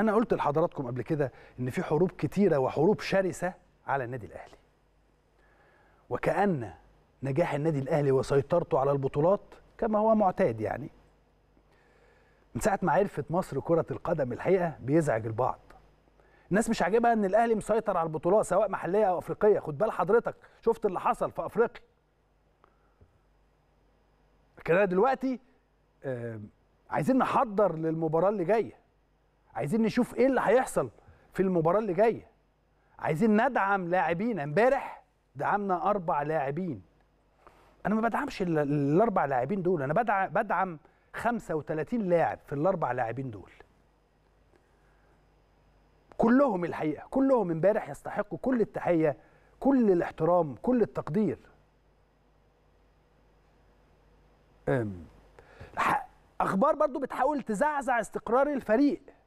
انا قلت لحضراتكم قبل كده ان في حروب كتيره وحروب شرسه على النادي الاهلي وكأن نجاح النادي الأهلي وسيطرته على البطولات كما هو معتاد يعني من ساعة ما عرفت مصر كرة القدم الحقيقة بيزعج البعض الناس مش عاجبها ان الاهلي مسيطر على البطولات سواء محليه او افريقيه خد بال حضرتك شفت اللي حصل في افريقيا لكن انا دلوقتي آه، عايزين نحضر للمباراه اللي جايه عايزين نشوف ايه اللي هيحصل في المباراه اللي جايه عايزين ندعم لاعبين امبارح دعمنا اربع لاعبين انا ما بدعمش الاربع لاعبين دول انا بدعم بدعم 35 لاعب في الاربع لاعبين دول كلهم الحقيقه كلهم امبارح يستحقوا كل التحيه كل الاحترام كل التقدير اخبار برضو بتحاول تزعزع استقرار الفريق